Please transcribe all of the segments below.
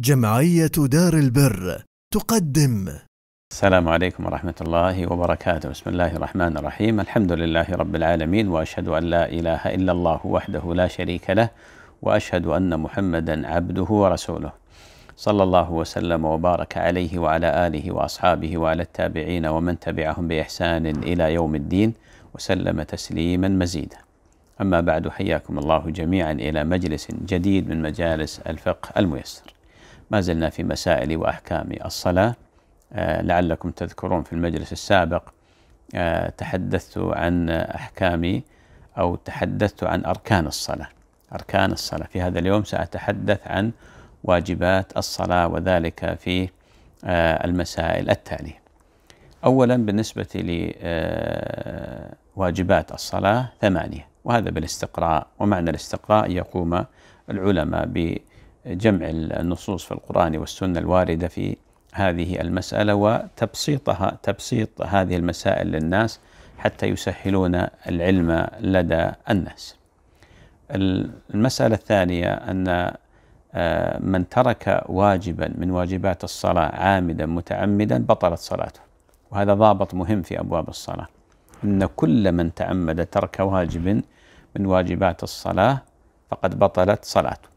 جمعية دار البر تقدم السلام عليكم ورحمة الله وبركاته، بسم الله الرحمن الرحيم، الحمد لله رب العالمين وأشهد أن لا إله إلا الله وحده لا شريك له، وأشهد أن محمدا عبده ورسوله. صلى الله وسلم وبارك عليه وعلى آله وأصحابه وعلى التابعين ومن تبعهم بإحسان إلى يوم الدين، وسلم تسليما مزيدا. أما بعد حياكم الله جميعا إلى مجلس جديد من مجالس الفقه الميسر. ما زلنا في مسائل وأحكام الصلاة آه، لعلكم تذكرون في المجلس السابق آه، تحدثت عن أحكام أو تحدثت عن أركان الصلاة أركان الصلاة في هذا اليوم سأتحدث عن واجبات الصلاة وذلك في آه، المسائل التالية أولا بالنسبة لواجبات الصلاة ثمانية وهذا بالاستقراء ومعنى الاستقراء يقوم العلماء جمع النصوص في القرآن والسنة الواردة في هذه المسألة وتبسيطها تبسيط هذه المسائل للناس حتى يسهلون العلم لدى الناس. المسألة الثانية أن آه، من ترك واجبا من واجبات الصلاة عامدا متعمدا بطلت صلاته وهذا ضابط مهم في أبواب الصلاة أن كل من تعمد ترك واجب من واجبات الصلاة فقد بطلت صلاته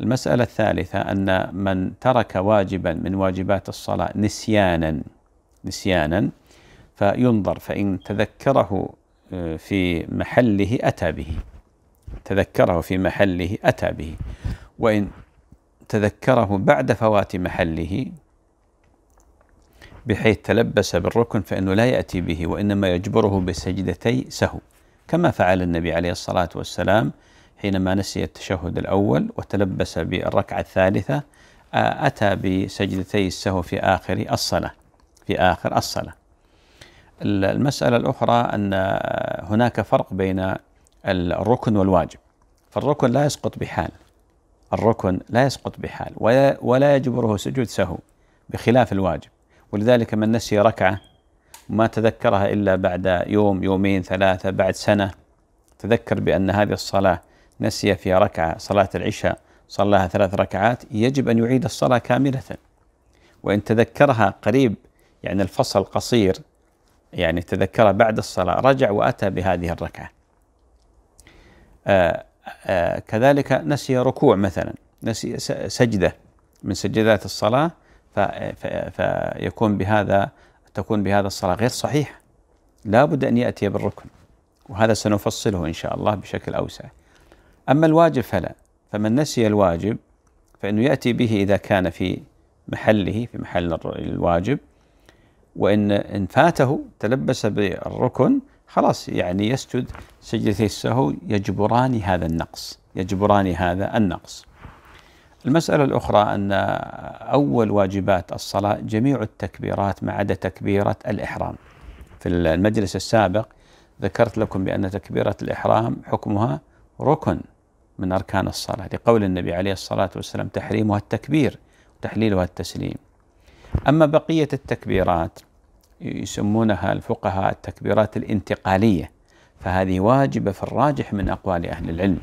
المسألة الثالثة أن من ترك واجبا من واجبات الصلاة نسيانا نسيانا فينظر فإن تذكره آه، في محله أتى به تذكره في محله أتى به وإن تذكره بعد فوات محله بحيث تلبس بالركن فإنه لا يأتي به وإنما يجبره بسجدتي سهو كما فعل النبي عليه الصلاة والسلام حينما نسي التشهد الأول وتلبس بالركعة الثالثة آه، أتى بسجدتي السهو في آخر الصلاة في آخر الصلاة المسألة الأخرى أن هناك فرق بين الركن والواجب فالركن لا يسقط بحال الركن لا يسقط بحال ولا يجبره سجود سهو بخلاف الواجب ولذلك من نسي ركعة ما تذكرها إلا بعد يوم يومين ثلاثة بعد سنة تذكر بأن هذه الصلاة نسي في ركعة صلاة العشاء صلاها ثلاث ركعات يجب أن يعيد الصلاة كاملة وإن تذكرها قريب يعني الفصل قصير يعني تذكر بعد الصلاة رجع وأتى بهذه الركعة آآ آه، آآ آه، كذلك نسي ركوع مثلا نسي سجدة من سجدات الصلاة فيكون بهذا تكون بهذا الصلاة غير صحيحة لا بد أن يأتي بالركن وهذا سنفصله إن شاء الله بشكل أوسع أما الواجب فلا فمن نسي الواجب فإنه يأتي به إذا كان في محله في محل الواجب وإن إن فاته تلبس بالركن خلاص يعني يسجد سجدتي السهو يجبران هذا النقص يجبران هذا النقص المسألة الأخرى أن أول واجبات الصلاة جميع التكبيرات ما عدا تكبيرة الإحرام في المجلس السابق ذكرت لكم بأن تكبيرة الإحرام حكمها ركن من أركان الصلاة لقول النبي عليه الصلاة والسلام تحريمها التكبير وتحليلها التسليم أما بقية التكبيرات يسمونها الفقهاء التكبيرات الانتقالية فهذه واجبة في الراجح من أقوال أهل العلم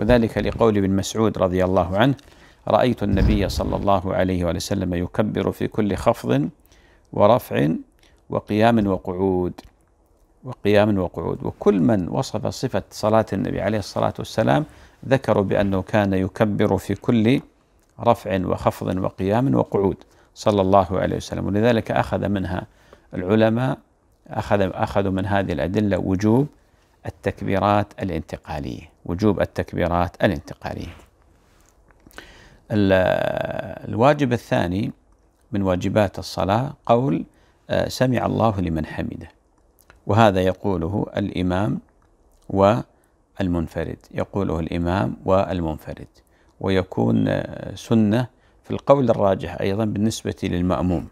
وذلك لقول ابن مسعود رضي الله عنه رأيت النبي صلى الله عليه وسلم يكبر في كل خفض ورفع وقيام وقعود وقيام وقعود وكل من وصف صفة صلاة النبي عليه الصلاة والسلام ذكروا بأنه كان يكبر في كل رفع وخفض وقيام وقعود صلى الله عليه وسلم ولذلك أخذ منها العلماء أخذ أخذوا من هذه الأدلة وجوب التكبيرات الانتقالية وجوب التكبيرات الانتقالية الواجب الثاني من واجبات الصلاة قول آه، سمع الله لمن حمده وهذا يقوله الإمام و المنفرد يقوله الإمام والمنفرد ويكون سنة في القول الراجح أيضا بالنسبة للمأموم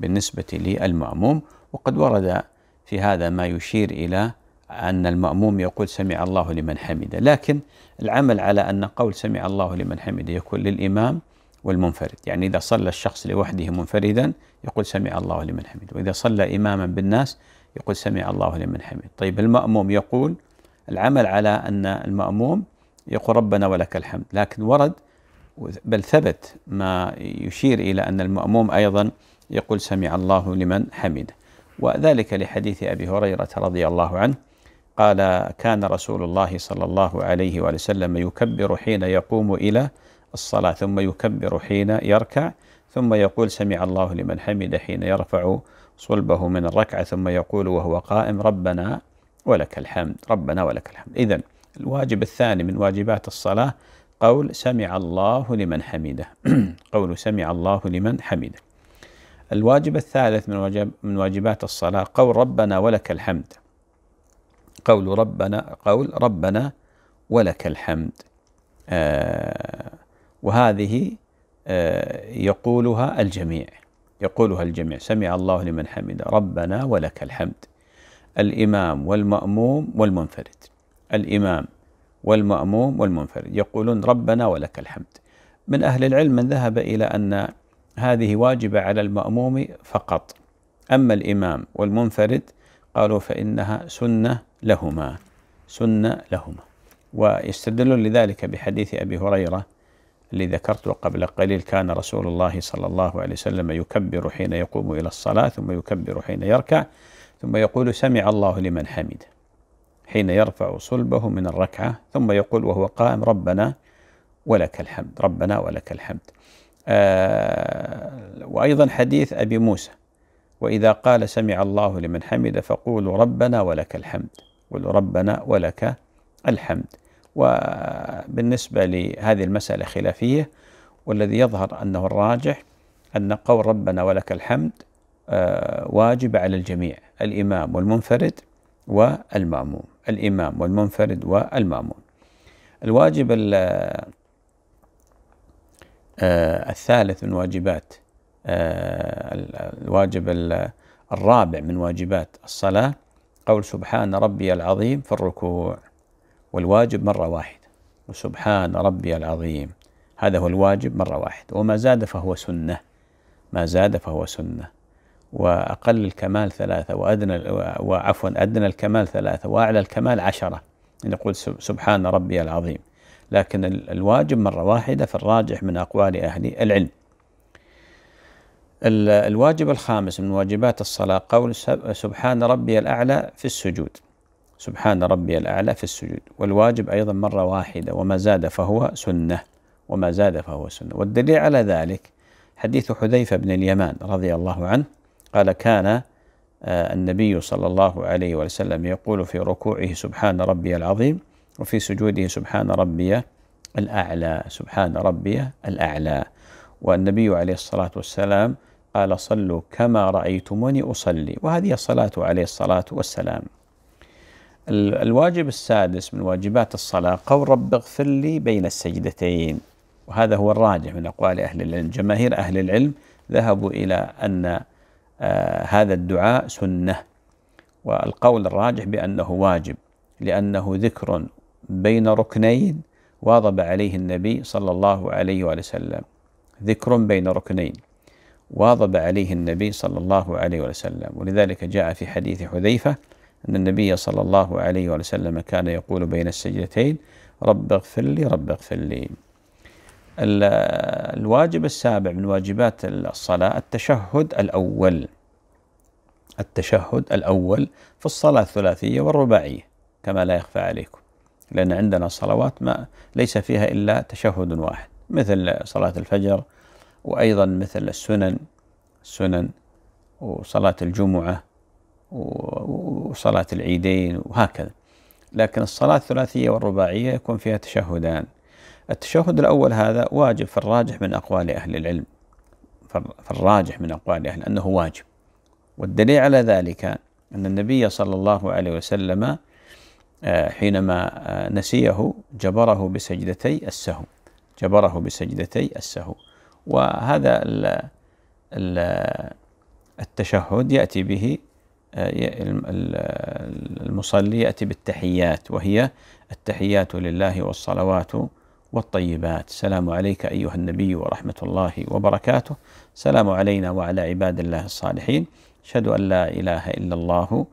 بالنسبة للمأموم وقد ورد في هذا ما يشير إلى أن المأموم يقول سمع الله لمن حمده لكن العمل على أن قول سمع الله لمن حمده يكون للإمام والمنفرد يعني إذا صلى الشخص لوحده منفردا يقول سمع الله لمن حمده وإذا صلى إماما بالناس يقول سمع الله لمن حمده طيب المأموم يقول العمل على أن المأموم يقول ربنا ولك الحمد لكن ورد بل ثبت ما يشير إلى أن المأموم أيضا يقول سمع الله لمن حمده وذلك لحديث أبي هريرة رضي الله عنه قال كان رسول الله صلى الله عليه وسلم يكبر حين يقوم إلى الصلاة ثم يكبر حين يركع ثم يقول سمع الله لمن حمده حين يرفع صلبه من الركعة ثم يقول وهو قائم ربنا ولك الحمد ربنا ولك الحمد إذا الواجب الثاني من واجبات الصلاة قول سمع الله لمن حمده قول سمع الله لمن حمده الواجب الثالث من, واجب من واجبات الصلاة قول ربنا ولك الحمد قول ربنا قول ربنا ولك الحمد آه وهذه آه يقولها الجميع يقولها الجميع سمع الله لمن حمده ربنا ولك الحمد الإمام والمأموم والمنفرد الإمام والمأموم والمنفرد يقولون ربنا ولك الحمد من أهل العلم من ذهب إلى أن هذه واجبة على المأموم فقط أما الإمام والمنفرد قالوا فإنها سنة لهما سنة لهما ويستدلون لذلك بحديث أبي هريرة الذي ذكرته قبل قليل كان رسول الله صلى الله عليه وسلم يكبر حين يقوم إلى الصلاة ثم يكبر حين يركع ثم يقول سمع الله لمن حمده حين يرفع صلبه من الركعة ثم يقول وهو قائم ربنا ولك الحمد ربنا ولك الحمد آه، وأيضا حديث أبي موسى وإذا قال سمع الله لمن حمده فقولوا ربنا ولك الحمد قولوا ربنا ولك الحمد وبالنسبة لهذه المسألة خلافية والذي يظهر أنه الراجح أن قول ربنا ولك الحمد آه، واجب على الجميع الإمام والمنفرد والمأموم الإمام والمنفرد والمأموم الواجب آه، الثالث من واجبات آه، الواجب الرابع من واجبات الصلاة قول سبحان ربي العظيم في الركوع والواجب مرة واحدة وسبحان ربي العظيم هذا هو الواجب مرة واحدة وما زاد فهو سنة ما زاد فهو سنة وأقل الكمال ثلاثة وأدنى وعفوا أدنى الكمال ثلاثة وأعلى الكمال عشرة نقول سبحان ربي العظيم لكن الواجب مرة واحدة في الراجح من أقوال أهل العلم الواجب الخامس من واجبات الصلاة قول سبحان ربي الأعلى في السجود سبحان ربي الأعلى في السجود والواجب أيضا مرة واحدة وما زاد فهو سنة وما زاد فهو سنة والدليل على ذلك حديث حذيفة بن اليمان رضي الله عنه قال كان آه، النبي صلى الله عليه وسلم يقول في ركوعه سبحان ربي العظيم وفي سجوده سبحان ربي الأعلى سبحان ربي الأعلى والنبي عليه الصلاة والسلام قال صلوا كما رأيتموني أصلي وهذه الصلاة عليه الصلاة والسلام الواجب السادس من واجبات الصلاة قول رب اغفر لي بين السجدتين وهذا هو الراجح من أقوال أهل العلم جماهير أهل العلم ذهبوا إلى أن آه، هذا الدعاء سنة والقول الراجح بأنه واجب لأنه ذكر بين ركنين واظب عليه النبي صلى الله عليه وآله وسلم ذكر بين ركنين واظب عليه النبي صلى الله عليه وآله وسلم ولذلك جاء في حديث حذيفة أن النبي صلى الله عليه وآله وسلم كان يقول بين السجدتين رب اغفر لي رب اغفر لي الواجب السابع من واجبات الصلاة التشهد الأول التشهد الأول في الصلاة الثلاثية والرباعية كما لا يخفى عليكم لأن عندنا صلوات ما ليس فيها إلا تشهد واحد مثل صلاة الفجر وأيضا مثل السنن السنن وصلاة الجمعة وصلاة العيدين وهكذا لكن الصلاة الثلاثية والرباعية يكون فيها تشهدان التشهد الأول هذا واجب فالراجح من أقوال أهل العلم فالراجح من أقوال أهل أنه واجب والدليل على ذلك أن النبي صلى الله عليه وسلم آه، حينما آه، نسيه جبره بسجدتي السهو جبره بسجدتي السهو وهذا التشهد يأتي به آه، المصلي يأتي بالتحيات وهي التحيات لله والصلوات والطيبات سلام عليك أيها النبي ورحمة الله وبركاته سلام علينا وعلى عباد الله الصالحين أشهد أن لا إله إلا الله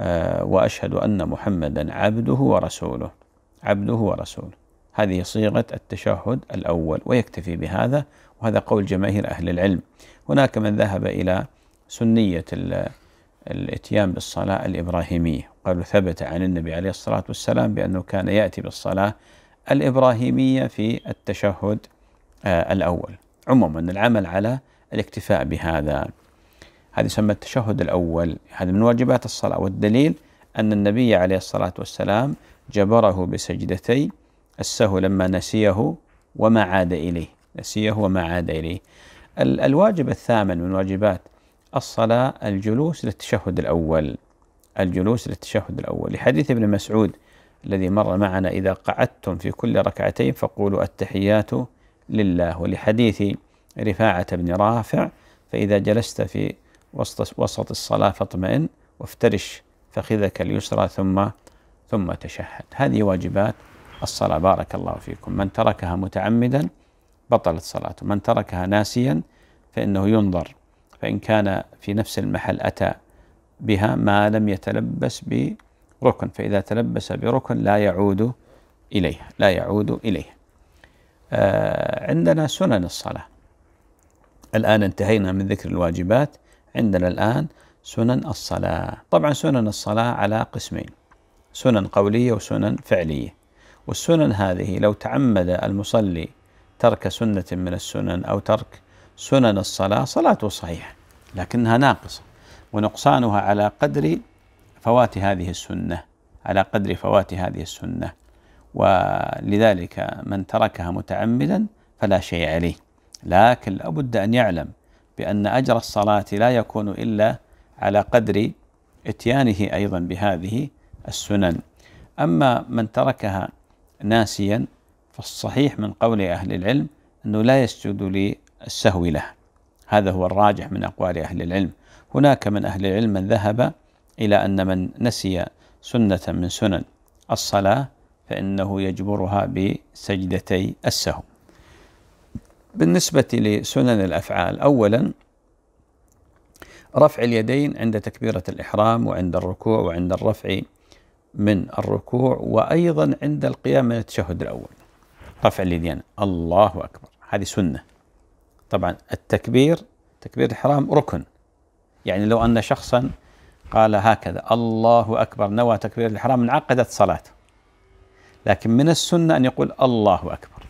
آه، وأشهد أن محمدا عبده ورسوله عبده ورسوله هذه صيغة التشهد الأول ويكتفي بهذا وهذا قول جماهير أهل العلم هناك من ذهب إلى سنية الاتيان بالصلاة الإبراهيمية قالوا ثبت عن النبي عليه الصلاة والسلام بأنه كان يأتي بالصلاة الإبراهيمية في التشهد آه، الأول عموما العمل على الاكتفاء بهذا هذا يسمى التشهد الأول هذا من واجبات الصلاة والدليل أن النبي عليه الصلاة والسلام جبره بسجدتي السهو لما نسيه وما عاد إليه نسيه وما عاد إليه الواجب الثامن من واجبات الصلاة الجلوس للتشهد الأول الجلوس للتشهد الأول لحديث ابن مسعود الذي مر معنا إذا قعدتم في كل ركعتين فقولوا التحيات لله ولحديث رفاعة بن رافع فإذا جلست في وسط وسط الصلاة فاطمئن وافترش فخذك اليسرى ثم ثم تشهد هذه واجبات الصلاة بارك الله فيكم من تركها متعمدا بطلت صلاته من تركها ناسيا فإنه ينظر فإن كان في نفس المحل أتى بها ما لم يتلبس ب ركن فإذا تلبس بركن لا يعود إليها لا يعود إليها آه عندنا سنن الصلاة الآن انتهينا من ذكر الواجبات عندنا الآن سنن الصلاة طبعا سنن الصلاة على قسمين سنن قولية وسنن فعلية والسنن هذه لو تعمد المصلي ترك سنة من السنن أو ترك سنن الصلاة صلاته صحيحة لكنها ناقصة ونقصانها على قدر فوات هذه السنة على قدر فوات هذه السنة ولذلك من تركها متعمدا فلا شيء عليه لكن لابد أن يعلم بأن أجر الصلاة لا يكون إلا على قدر اتيانه أيضا بهذه السنن أما من تركها ناسيا فالصحيح من قول أهل العلم أنه لا يسجد للسهو له هذا هو الراجح من أقوال أهل العلم هناك من أهل العلم من ذهب إلى أن من نسي سنة من سنن الصلاة فإنه يجبرها بسجدتي السهو بالنسبة لسنن الأفعال أولا رفع اليدين عند تكبيرة الإحرام وعند الركوع وعند الرفع من الركوع وأيضا عند القيام من التشهد الأول رفع اليدين الله أكبر هذه سنة طبعا التكبير تكبير الإحرام ركن يعني لو أن شخصا قال هكذا الله أكبر نوى تكبير الإحرام انعقدت صلاة لكن من السنة أن يقول الله أكبر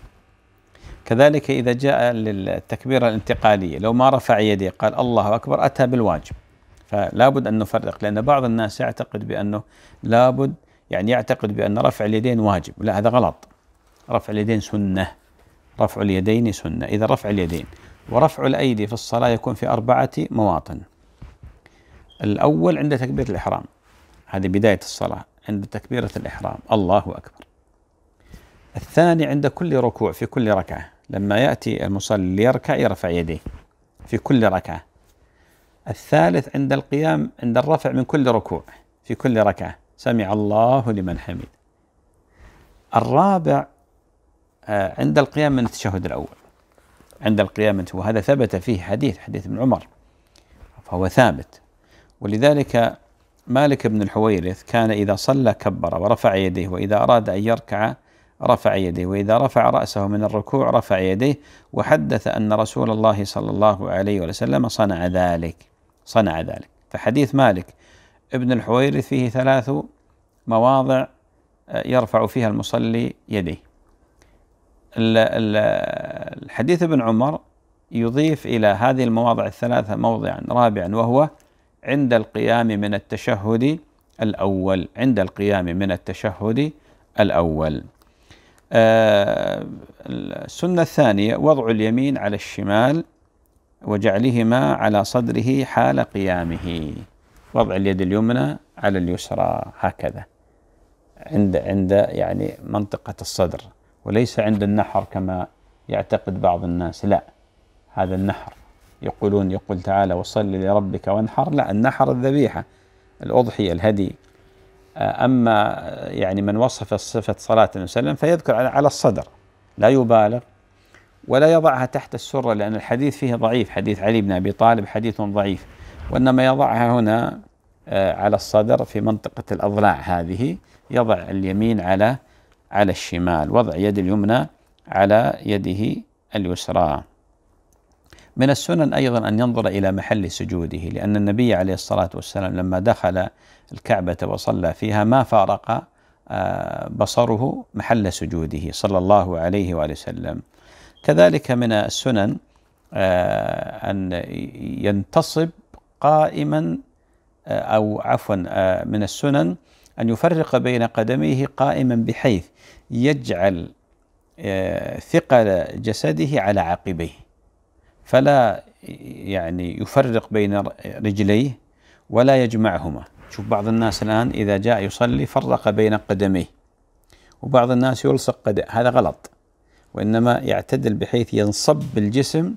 كذلك إذا جاء للتكبيرة الانتقالية لو ما رفع يده قال الله أكبر أتى بالواجب فلا بد أن نفرق لأن بعض الناس يعتقد بأنه لا بد يعني يعتقد بأن رفع اليدين واجب لا هذا غلط رفع اليدين سنة رفع اليدين سنة إذا رفع اليدين ورفع الأيدي في الصلاة يكون في أربعة مواطن الأول عند تكبيرة الإحرام هذه بداية الصلاة عند تكبيرة الإحرام الله أكبر الثاني عند كل ركوع في كل ركعة لما يأتي المصلي ليركع يرفع يديه في كل ركعة الثالث عند القيام عند الرفع من كل ركوع في كل ركعة سمع الله لمن حمد الرابع آه، عند القيام من التشهد الأول عند القيام من وهذا ثبت فيه حديث حديث ابن عمر فهو ثابت ولذلك مالك بن الحويرث كان إذا صلى كبر ورفع يديه وإذا أراد أن يركع رفع يديه وإذا رفع رأسه من الركوع رفع يديه وحدث أن رسول الله صلى الله عليه وسلم صنع ذلك صنع ذلك فحديث مالك ابن الحويرث فيه ثلاث مواضع آه، يرفع فيها المصلي يديه الحديث ابن عمر يضيف إلى هذه المواضع الثلاثة موضعا رابعا وهو عند القيام من التشهد الأول عند القيام من التشهد الأول آه، السنة الثانية وضع اليمين على الشمال وجعلهما على صدره حال قيامه وضع اليد اليمنى على اليسرى هكذا عند عند يعني منطقة الصدر وليس عند النحر كما يعتقد بعض الناس لا هذا النحر يقولون يقول تعالى وصل لربك وانحر لا النحر الذبيحة الأضحية الهدي آه، أما آه، يعني من وصف صفة صلاة النبي صلى وسلم فيذكر على الصدر لا يبالغ ولا يضعها تحت السرة لأن الحديث فيه ضعيف حديث علي بن أبي طالب حديث ضعيف وإنما يضعها هنا آه، على الصدر في منطقة الأضلاع هذه يضع اليمين على على الشمال وضع يد اليمنى على يده اليسرى من السنن أيضا أن ينظر إلى محل سجوده لأن النبي عليه الصلاة والسلام لما دخل الكعبة وصلى فيها ما فارق آه، بصره محل سجوده صلى الله عليه وآله وسلم كذلك من السنن آه، أن ينتصب قائما آه، أو عفوا من السنن أن يفرق بين قدميه قائما بحيث يجعل ثقل جسده على عقبيه فلا يعني يفرق بين رجليه ولا يجمعهما شوف بعض الناس الآن إذا جاء يصلي فرق بين قدميه وبعض الناس يلصق قدم هذا غلط وإنما يعتدل بحيث ينصب الجسم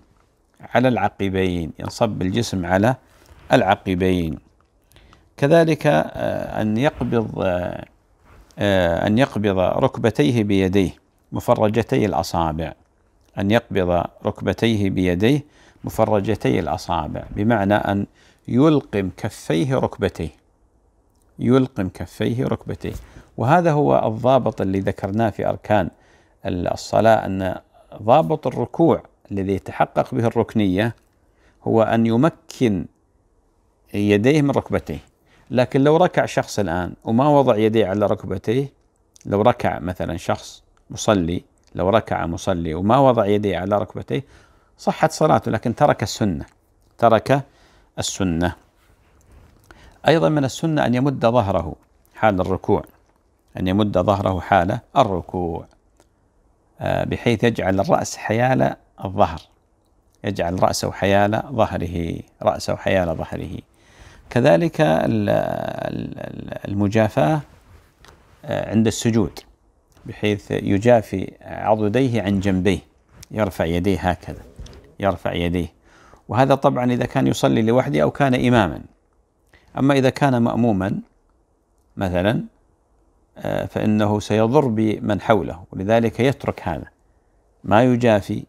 على العقبين ينصب الجسم على العقبين كذلك آه، أن يقبض آه، آه، أن يقبض ركبتيه بيديه مفرجتي الأصابع أن يقبض ركبتيه بيديه مفرجتي الأصابع بمعنى أن يلقم كفيه ركبتيه يلقم كفيه ركبتيه وهذا هو الضابط اللي ذكرناه في أركان الصلاة أن ضابط الركوع الذي يتحقق به الركنية هو أن يمكن يديه من ركبتيه لكن لو ركع شخص الآن وما وضع يديه على ركبتيه لو ركع مثلا شخص مصلي لو ركع مصلي وما وضع يديه على ركبتيه صحت صلاته لكن ترك السنة ترك السنة أيضا من السنة أن يمد ظهره حال الركوع أن يمد ظهره حال الركوع آه، بحيث يجعل الرأس حيال الظهر يجعل رأسه حيال ظهره رأسه حيال ظهره كذلك المجافاة آه، عند السجود بحيث يجافي عضديه عن جنبيه يرفع يديه هكذا يرفع يديه وهذا طبعا إذا كان يصلي لوحده أو كان إماما أما إذا كان مأموما مثلا آه، فإنه سيضر بمن حوله ولذلك يترك هذا ما يجافي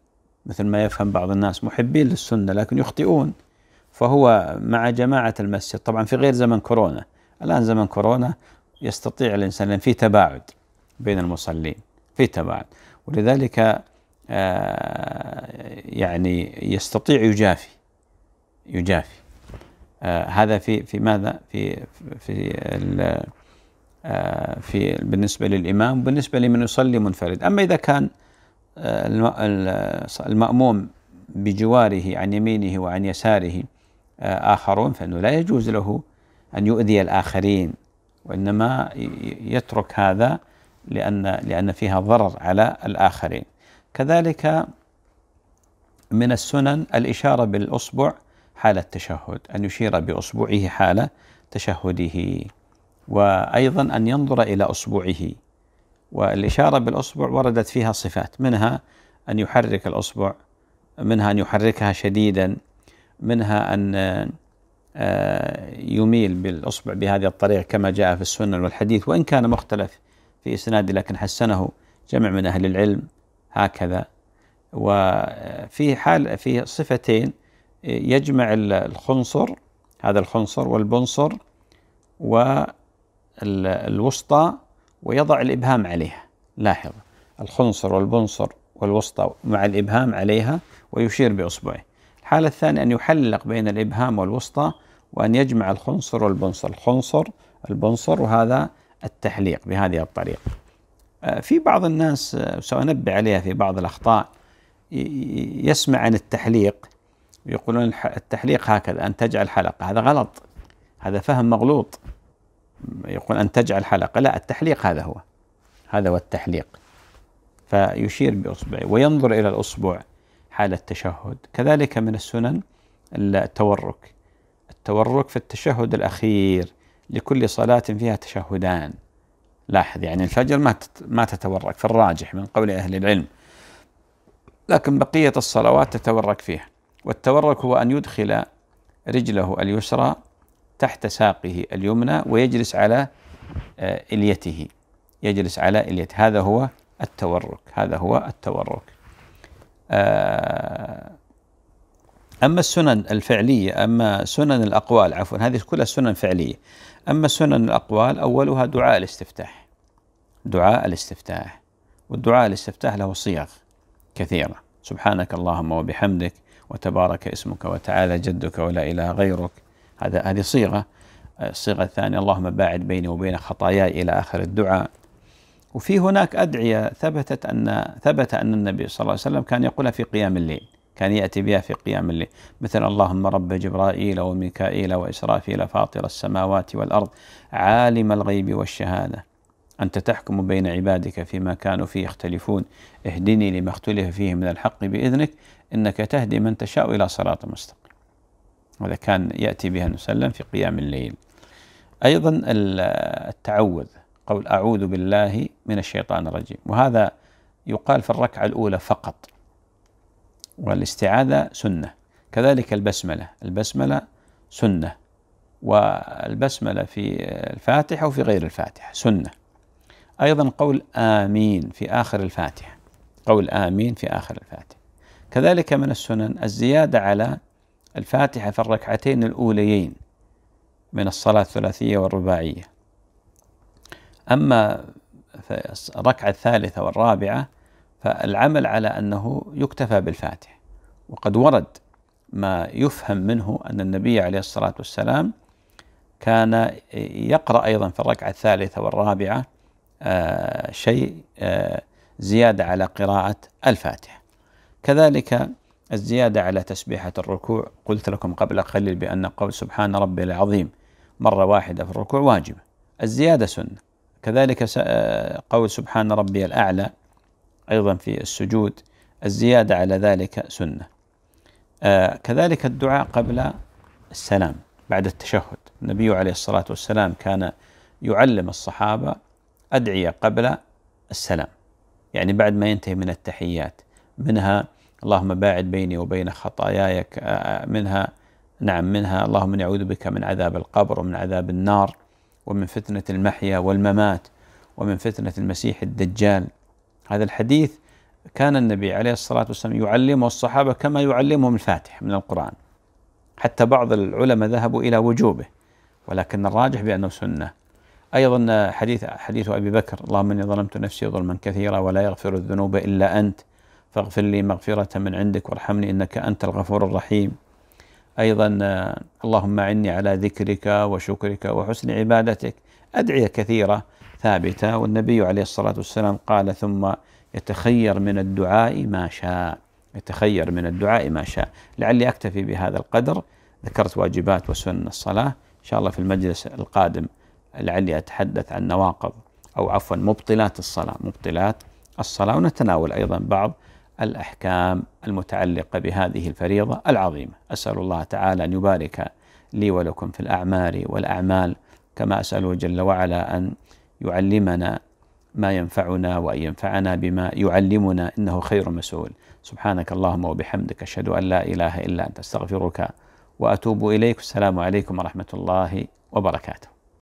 مثل ما يفهم بعض الناس محبين للسنة لكن يخطئون فهو مع جماعة المسجد طبعا في غير زمن كورونا الآن زمن كورونا يستطيع الإنسان لأن في تباعد بين المصلين في تباعد ولذلك آه، يعني يستطيع يجافي يجافي آه، هذا في في ماذا في في آه، في بالنسبه للامام وبالنسبه لمن يصلي منفرد اما اذا كان المأموم بجواره عن يمينه وعن يساره آخرون فإنه لا يجوز له أن يؤذي الآخرين وإنما يترك هذا لأن لأن فيها ضرر على الآخرين كذلك من السنن الإشارة بالأصبع حال التشهد أن يشير بأصبعه حال تشهده وأيضا أن ينظر إلى أصبعه والإشارة بالأصبع وردت فيها صفات منها أن يحرك الأصبع منها أن يحركها شديدا منها أن آه، يميل بالأصبع بهذه الطريقة كما جاء في السنن والحديث وإن كان مختلف في إسناده لكن حسنه جمع من أهل العلم هكذا وفي حال في صفتين يجمع الخنصر هذا الخنصر والبنصر والوسطى ويضع الإبهام عليها لاحظ الخنصر والبنصر والوسطى مع الإبهام عليها ويشير بإصبعه الحالة الثانية أن يحلق بين الإبهام والوسطى وأن يجمع الخنصر والبنصر الخنصر البنصر وهذا التحليق بهذه الطريقة آه، في بعض الناس آه، سأنبه عليها في بعض الأخطاء يسمع عن التحليق يقولون التحليق هكذا أن تجعل حلقة هذا غلط هذا فهم مغلوط يقول أن تجعل حلقة لا التحليق هذا هو هذا هو التحليق فيشير بإصبعه وينظر إلى الأصبع حال التشهد كذلك من السنن التورك التورك في التشهد الأخير لكل صلاة فيها تشهدان لاحظ يعني الفجر ما ما تتورك في الراجح من قول أهل العلم لكن بقية الصلوات تتورك فيها والتورك هو أن يدخل رجله اليسرى تحت ساقه اليمنى ويجلس على آه، إليته يجلس على إليته هذا هو التورك هذا هو التورك آه أما السنن الفعلية أما سنن الأقوال عفوا هذه كلها سنن فعلية أما سنن الأقوال أولها دعاء الاستفتاح دعاء الاستفتاح والدعاء الاستفتاح له صيغ كثيرة سبحانك اللهم وبحمدك وتبارك اسمك وتعالى جدك ولا إله غيرك هذا هذه صيغة الصيغة الثانية اللهم باعد بيني وبين خطاياي إلى آخر الدعاء وفي هناك أدعية ثبتت أن ثبت أن النبي صلى الله عليه وسلم كان يقولها في قيام الليل كان يأتي بها في قيام الليل مثل اللهم رب جبرائيل وميكائيل وإسرافيل فاطر السماوات والأرض عالم الغيب والشهادة أنت تحكم بين عبادك فيما كانوا فيه يختلفون اهدني لما اختلف فيه من الحق بإذنك إنك تهدي من تشاء إلى صراط مستقيم هذا كان يأتي بها وسلم في قيام الليل أيضا التعوذ قول أعوذ بالله من الشيطان الرجيم وهذا يقال في الركعة الأولى فقط والاستعاذة سنة كذلك البسملة البسملة سنة والبسملة في الفاتحة وفي غير الفاتحة سنة أيضا قول آمين في آخر الفاتحة قول آمين في آخر الفاتحة كذلك من السنن الزيادة على الفاتحة في الركعتين الأوليين من الصلاة الثلاثية والرباعية أما الركعة الثالثة والرابعة فالعمل على أنه يكتفى بالفاتح وقد ورد ما يفهم منه أن النبي عليه الصلاة والسلام كان يقرأ أيضا في الركعة الثالثة والرابعة آه شيء آه زيادة على قراءة الفاتحة كذلك الزيادة على تسبيحة الركوع قلت لكم قبل قليل بأن قول سبحان ربي العظيم مرة واحدة في الركوع واجبة الزيادة سنة كذلك آه، قول سبحان ربي الأعلى أيضا في السجود الزيادة على ذلك سنة آه كذلك الدعاء قبل السلام بعد التشهد النبي عليه الصلاة والسلام كان يعلم الصحابة أدعية قبل السلام يعني بعد ما ينتهي من التحيات منها اللهم باعد بيني وبين خطاياي آه، آه، منها نعم منها اللهم اني اعوذ بك من عذاب القبر ومن عذاب النار ومن فتنه المحيا والممات ومن فتنه المسيح الدجال هذا الحديث كان النبي عليه الصلاة والسلام يعلمه الصحابة كما يعلمهم الفاتح من القرآن حتى بعض العلماء ذهبوا إلى وجوبه ولكن الراجح بأنه سنة أيضا حديث حديث أبي بكر اللهم إني ظلمت نفسي ظلما كثيرا ولا يغفر الذنوب إلا أنت فاغفر لي مغفرة من عندك وارحمني إنك أنت الغفور الرحيم أيضا اللهم أعني على ذكرك وشكرك وحسن عبادتك أدعية كثيرة ثابتة والنبي عليه الصلاة والسلام قال ثم يتخير من الدعاء ما شاء يتخير من الدعاء ما شاء لعلي أكتفي بهذا القدر ذكرت واجبات وسنن الصلاة إن شاء الله في المجلس القادم لعلي أتحدث عن نواقض أو عفوا مبطلات الصلاة مبطلات الصلاة ونتناول أيضا بعض الأحكام المتعلقة بهذه الفريضة العظيمة أسأل الله تعالى أن يبارك لي ولكم في الأعمار والأعمال كما أسأله جل وعلا أن يعلمنا ما ينفعنا وأن ينفعنا بما يعلمنا إنه خير مسؤول سبحانك اللهم وبحمدك أشهد أن لا إله إلا أنت أستغفرك وأتوب إليك السلام عليكم ورحمة الله وبركاته